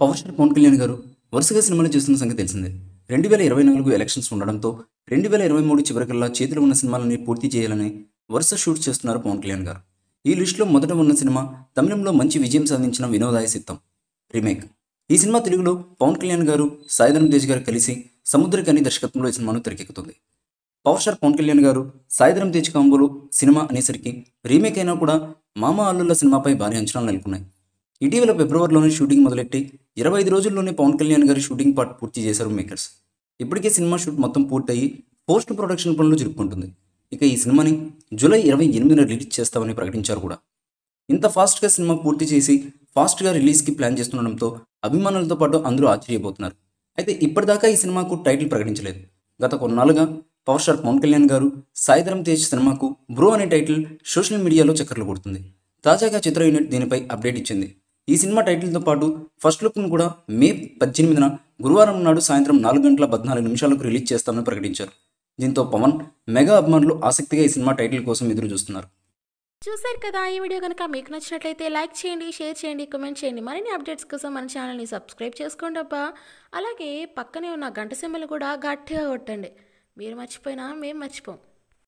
power star Pawan Kalyan గారు వరుసగా సినిమాలు చేస్తున్న సంగతి తెలిసిందే రెండు వేల ఇరవై నాలుగు ఎలక్షన్స్ ఉండడంతో రెండు వేల ఇరవై మూడు చివరికల్లా చేతిలో ఉన్న సినిమాలని పూర్తి చేయాలని వరుస షూట్ చేస్తున్నారు పవన్ కళ్యాణ్ గారు ఈ లిస్టులో మొదట ఉన్న సినిమా తమిళంలో మంచి విజయం సాధించిన వినోదాయ సిద్ధం రీమేక్ ఈ సినిమా తెలుగులో పవన్ కళ్యాణ్ గారు సాయిధరం తేజ్ గారు కలిసి సముద్రకని దర్శకత్వంలో ఈ సినిమాను తెరకెక్కుతుంది పవర్ స్టార్ పవన్ కళ్యాణ్ గారు సాయిధరం తేజ్ కాంబోలు సినిమా అనేసరికి రీమేక్ అయినా కూడా మామ అల్లుల సినిమాపై భారీ అంచనాలు నెలకొన్నాయి ఇటీవల ఫిబ్రవరిలోనే షూటింగ్ మొదలెట్టి ఇరవై ఐదు రోజుల్లోనే పవన్ కళ్యాణ్ గారి షూటింగ్ పార్ట్ పూర్తి చేశారు మేకర్స్ ఇప్పటికే సినిమా షూట్ మొత్తం పూర్తయి పోస్ట్ ప్రొడక్షన్ పనులు జరుపుకుంటుంది ఇక ఈ సినిమాని జూలై ఇరవై ఎనిమిదిన రిలీజ్ చేస్తామని ప్రకటించారు కూడా ఇంత ఫాస్ట్గా సినిమా పూర్తి చేసి ఫాస్ట్గా రిలీజ్కి ప్లాన్ చేస్తుండడంతో అభిమానులతో పాటు అందరూ ఆశ్చర్యపోతున్నారు అయితే ఇప్పటిదాకా ఈ సినిమాకు టైటిల్ ప్రకటించలేదు గత కొన్నాళ్ళుగా పవర్ స్టార్ పవన్ కళ్యాణ్ గారు సాయిధరం తేజ్ సినిమాకు బ్రో అనే టైటిల్ సోషల్ మీడియాలో చక్కర్లు కొడుతుంది తాజాగా చిత్ర యూనిట్ దీనిపై అప్డేట్ ఇచ్చింది ఈ సినిమా టైటిల్తో పాటు ఫస్ట్ లుక్ను కూడా మే పద్దెనిమిదిన గురువారం నాడు సాయంత్రం నాలుగు గంటల పద్నాలుగు నిమిషాలకు రిలీజ్ చేస్తామని ప్రకటించారు దీంతో పవన్ మెగా అభిమానులు ఆసక్తిగా ఈ సినిమా టైటిల్ కోసం ఎదురు చూస్తున్నారు చూసారు కదా ఈ వీడియో కనుక మీకు నచ్చినట్లయితే లైక్ చేయండి షేర్ చేయండి కమెంట్ చేయండి మరిన్ని అప్డేట్స్ కోసం మన ఛానల్ని సబ్స్క్రైబ్ చేసుకోండి అబ్బా అలాగే పక్కనే ఉన్న గంట సింబల్ కూడా గట్టిగా కొట్టండి మీరు మర్చిపోయినా మేము మర్చిపోం